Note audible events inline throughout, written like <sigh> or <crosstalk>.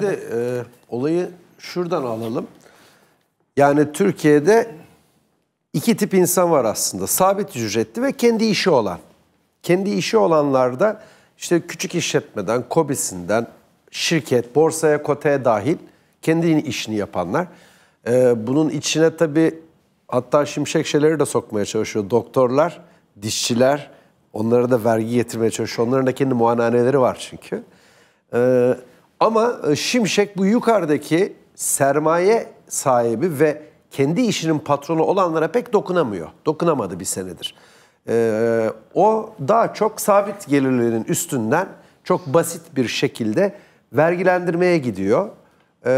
Bir e, olayı şuradan alalım. Yani Türkiye'de iki tip insan var aslında. Sabit ücretli ve kendi işi olan. Kendi işi olanlarda işte küçük işletmeden, kobisinden, şirket, borsaya, koteye dahil kendi işini yapanlar. E, bunun içine tabii hatta şimşek şeyleri de sokmaya çalışıyor. Doktorlar, dişçiler onlara da vergi getirmeye çalışıyor. Onların da kendi muayenehaneleri var çünkü. Evet. Ama e, Şimşek bu yukarıdaki sermaye sahibi ve kendi işinin patronu olanlara pek dokunamıyor. Dokunamadı bir senedir. Ee, o daha çok sabit gelirlerin üstünden çok basit bir şekilde vergilendirmeye gidiyor. Ee,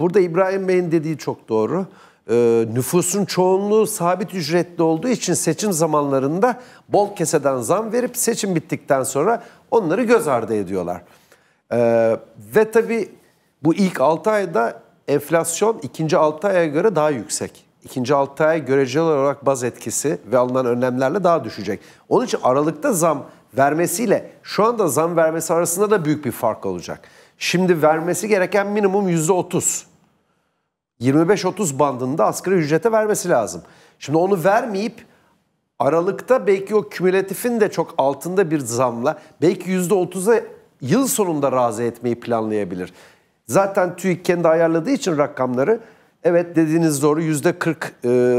burada İbrahim Bey'in dediği çok doğru. Ee, nüfusun çoğunluğu sabit ücretli olduğu için seçim zamanlarında bol keseden zam verip seçim bittikten sonra onları göz ardı ediyorlar. Ee, ve tabii bu ilk 6 ayda enflasyon ikinci 6 aya göre daha yüksek. İkinci 6 ay göreceli olarak baz etkisi ve alınan önlemlerle daha düşecek. Onun için Aralık'ta zam vermesiyle şu anda zam vermesi arasında da büyük bir fark olacak. Şimdi vermesi gereken minimum %30. 25-30 bandında asgari ücrete vermesi lazım. Şimdi onu vermeyip Aralık'ta belki o kümülatifin de çok altında bir zamla belki %30'a yıl sonunda razı etmeyi planlayabilir. Zaten TÜİK kendi ayarladığı için rakamları evet dediğiniz doğru %40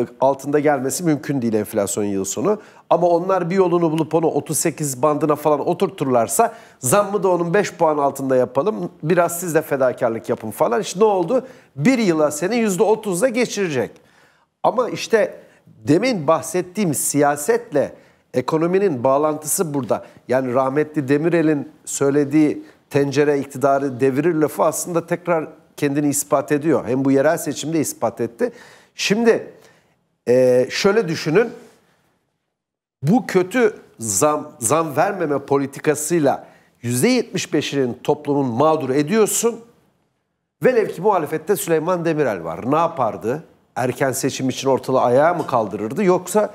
e, altında gelmesi mümkün değil enflasyon yıl sonu. Ama onlar bir yolunu bulup onu 38 bandına falan oturturlarsa zammı da onun 5 puan altında yapalım. Biraz siz de fedakarlık yapın falan. İşte ne oldu? Bir yıla seni 30'la geçirecek. Ama işte demin bahsettiğim siyasetle Ekonominin bağlantısı burada. Yani rahmetli Demirel'in söylediği tencere iktidarı devirir lafı aslında tekrar kendini ispat ediyor. Hem bu yerel seçimde ispat etti. Şimdi e, şöyle düşünün. Bu kötü zam, zam vermeme politikasıyla %75'inin toplumun mağdur ediyorsun. Velev ki muhalefette Süleyman Demirel var. Ne yapardı? Erken seçim için ortalığı ayağa mı kaldırırdı? Yoksa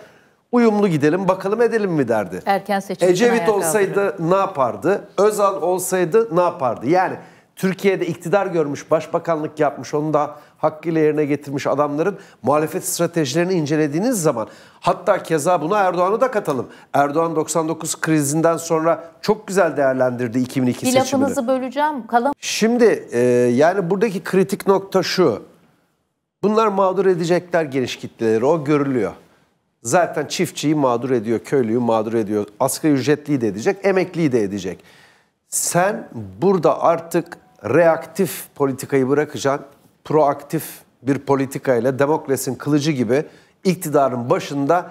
uyumlu gidelim bakalım edelim mi derdi. Erken seçim. Ecevit olsaydı kaldırır. ne yapardı? Özal olsaydı ne yapardı? Yani Türkiye'de iktidar görmüş, başbakanlık yapmış, onu da hakkıyla yerine getirmiş adamların muhalefet stratejilerini incelediğiniz zaman hatta keza buna Erdoğan'ı da katalım. Erdoğan 99 krizinden sonra çok güzel değerlendirdi 2002 seçimini. Bir lafınızı böleceğim. Kalam Şimdi e, yani buradaki kritik nokta şu. Bunlar mağdur edecekler geniş kitleleri. O görülüyor zaten çiftçiyi mağdur ediyor, köylüyü mağdur ediyor, asgari ücretliyi de edecek, emekliyi de edecek. Sen burada artık reaktif politikayı bırakacaksın, proaktif bir politikayla demokrasinin kılıcı gibi iktidarın başında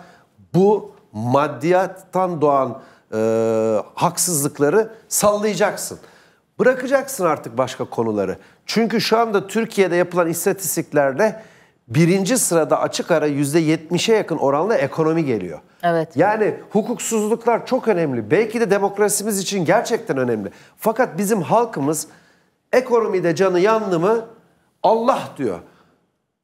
bu maddiyattan doğan e, haksızlıkları sallayacaksın. Bırakacaksın artık başka konuları. Çünkü şu anda Türkiye'de yapılan istatistiklerde birinci sırada açık ara yüzde %70'e yakın oranla ekonomi geliyor. Evet. Yani hukuksuzluklar çok önemli. Belki de demokrasimiz için gerçekten önemli. Fakat bizim halkımız ekonomide canı yandı mı Allah diyor.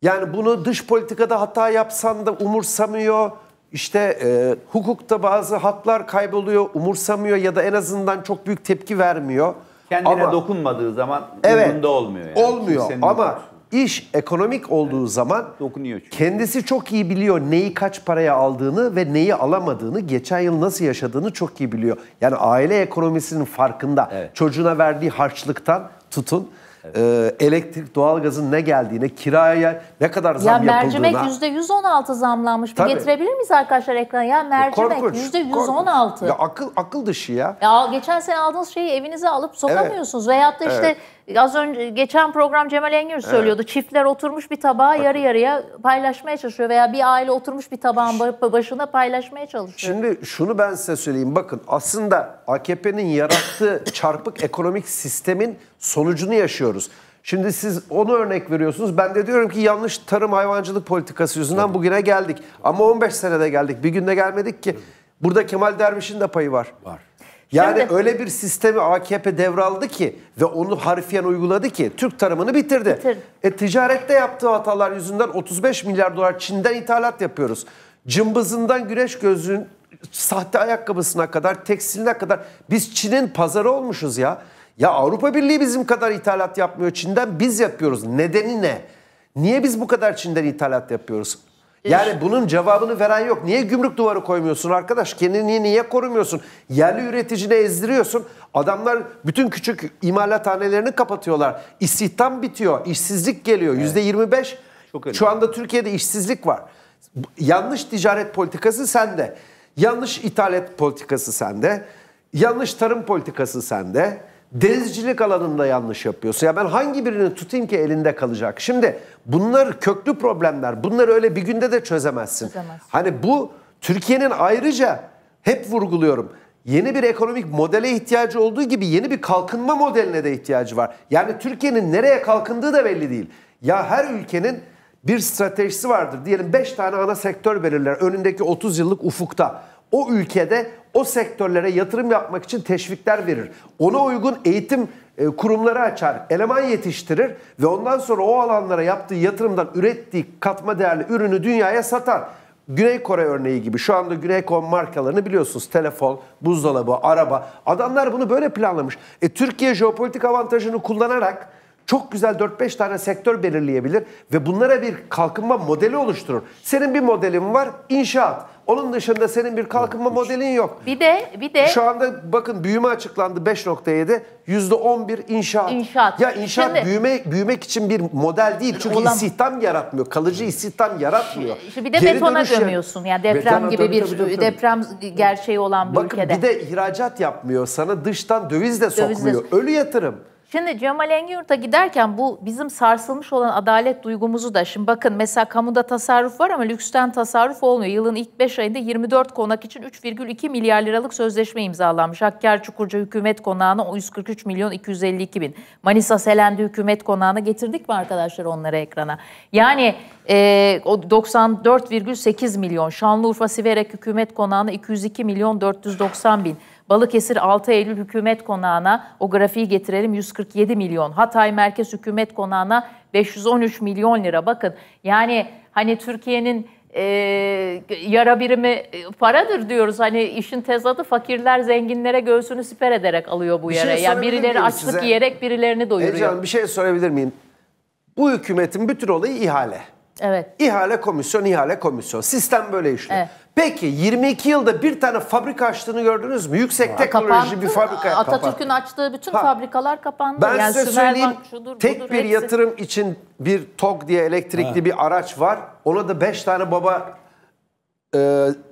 Yani bunu dış politikada hata yapsan da umursamıyor. İşte e, hukukta bazı haklar kayboluyor, umursamıyor ya da en azından çok büyük tepki vermiyor. Kendine ama, dokunmadığı zaman evet, umurunda olmuyor. Yani. Olmuyor Kimsenin ama İş ekonomik olduğu evet. zaman dokunuyor çünkü. Kendisi çok iyi biliyor neyi kaç paraya aldığını ve neyi alamadığını, geçen yıl nasıl yaşadığını çok iyi biliyor. Yani aile ekonomisinin farkında. Evet. Çocuğuna verdiği harçlıktan tutun Evet. Ee, elektrik, doğalgazın ne geldiğine, kiraya ne kadar zam ya yapıldığına. Ya mercimek %116 zamlanmış. Tabii. Bir getirebilir miyiz arkadaşlar ekrana? Ya e, mercimek korkunç, %116. Korkunç. Ya akıl akıl dışı ya. Ya geçen sene aldığınız şeyi evinize alıp sokamıyorsunuz. Evet. Veyahut da işte evet Az önce geçen program Cemal Engin söylüyordu. Evet. Çiftler oturmuş bir tabağı yarı yarıya paylaşmaya çalışıyor veya bir aile oturmuş bir tabağın başına paylaşmaya çalışıyor. Şimdi şunu ben size söyleyeyim. Bakın aslında AKP'nin yarattığı <laughs> çarpık ekonomik sistemin sonucunu yaşıyoruz. Şimdi siz onu örnek veriyorsunuz. Ben de diyorum ki yanlış tarım hayvancılık politikası yüzünden evet. bugüne geldik. Ama 15 senede geldik. Bir günde gelmedik ki. Burada Kemal Derviş'in de payı var. Var. Yani Şimdi, öyle bir sistemi AKP devraldı ki ve onu harfiyen uyguladı ki Türk tarımını bitirdi. bitirdi. E ticarette yaptığı hatalar yüzünden 35 milyar dolar Çin'den ithalat yapıyoruz. Cımbızından güneş gözlüğün sahte ayakkabısına kadar, tekstiline kadar biz Çin'in pazarı olmuşuz ya. Ya Avrupa Birliği bizim kadar ithalat yapmıyor Çin'den biz yapıyoruz. Nedeni ne? Niye biz bu kadar Çin'den ithalat yapıyoruz? Yani bunun cevabını veren yok. Niye gümrük duvarı koymuyorsun arkadaş? Kendini niye korumuyorsun? Yerli üreticini ezdiriyorsun. Adamlar bütün küçük imalathanelerini kapatıyorlar. İstihdam bitiyor. İşsizlik geliyor. Yüzde evet. %25. Şu anda Türkiye'de işsizlik var. Yanlış ticaret politikası sende. Yanlış ithalat politikası sende. Yanlış tarım politikası sende denizcilik alanında yanlış yapıyorsa ya ben hangi birini tutayım ki elinde kalacak? Şimdi bunlar köklü problemler. Bunları öyle bir günde de çözemezsin. çözemezsin. Hani bu Türkiye'nin ayrıca hep vurguluyorum. Yeni bir ekonomik modele ihtiyacı olduğu gibi yeni bir kalkınma modeline de ihtiyacı var. Yani Türkiye'nin nereye kalkındığı da belli değil. Ya her ülkenin bir stratejisi vardır. Diyelim 5 tane ana sektör belirler önündeki 30 yıllık ufukta. O ülkede o sektörlere yatırım yapmak için teşvikler verir. Ona uygun eğitim e, kurumları açar, eleman yetiştirir ve ondan sonra o alanlara yaptığı yatırımdan ürettiği katma değerli ürünü dünyaya satar. Güney Kore örneği gibi şu anda Güney Kore markalarını biliyorsunuz. Telefon, buzdolabı, araba. Adamlar bunu böyle planlamış. E, Türkiye jeopolitik avantajını kullanarak çok güzel 4-5 tane sektör belirleyebilir ve bunlara bir kalkınma modeli oluşturur. Senin bir modelin var inşaat. Onun dışında senin bir kalkınma modelin yok. Bir de bir de şu anda bakın büyüme açıklandı 5.7 %11 inşaat. İnşaat. Ya inşaat şimdi, büyüme büyümek için bir model değil. Çünkü olan, istihdam yaratmıyor. Kalıcı istihdam yaratmıyor. Şimdi bir de Geri betona gömüyorsun. Yani deprem betona, gibi bir deprem gerçeği olan bir bakın, ülkede. Bakın bir de ihracat yapmıyor. Sana dıştan döviz de sokmuyor. Döviz de... Ölü yatırım. Şimdi Cemal Engiyurt'a giderken bu bizim sarsılmış olan adalet duygumuzu da şimdi bakın mesela kamuda tasarruf var ama lüksten tasarruf olmuyor. Yılın ilk 5 ayında 24 konak için 3,2 milyar liralık sözleşme imzalanmış. Hakkari Çukurca Hükümet Konağı'na 143 milyon 252 bin. Manisa Selendi Hükümet Konağı'na getirdik mi arkadaşlar onları ekrana? Yani e, 94,8 milyon. Şanlıurfa Siverek Hükümet Konağı'na 202 milyon 490 bin. Balıkesir 6 Eylül Hükümet Konağı'na o grafiği getirelim 147 milyon. Hatay Merkez Hükümet Konağı'na 513 milyon lira. Bakın yani hani Türkiye'nin e, yara birimi e, paradır diyoruz. Hani işin tezadı fakirler zenginlere göğsünü siper ederek alıyor bu bir şey yere. Şey yani birileri açlık size? yiyerek birilerini doyuruyor. Ecehan bir şey sorabilir miyim? Bu hükümetin bütün olayı ihale. Evet. İhale komisyon, ihale komisyon. Sistem böyle işliyor. Evet. Peki 22 yılda bir tane fabrika açtığını gördünüz mü? Yüksek teknoloji kapandı. bir fabrika Atatürk'ün açtığı bütün ha. fabrikalar kapandı. Ben yani size söyleyeyim şudur, tek budur, bir hepsi. yatırım için bir TOG diye elektrikli ha. bir araç var. Ona da 5 tane baba e,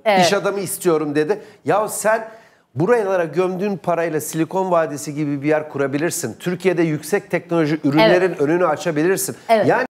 evet. iş adamı istiyorum dedi. Ya sen buralara gömdüğün parayla Silikon Vadisi gibi bir yer kurabilirsin. Türkiye'de yüksek teknoloji ürünlerin evet. önünü açabilirsin. Evet. Yani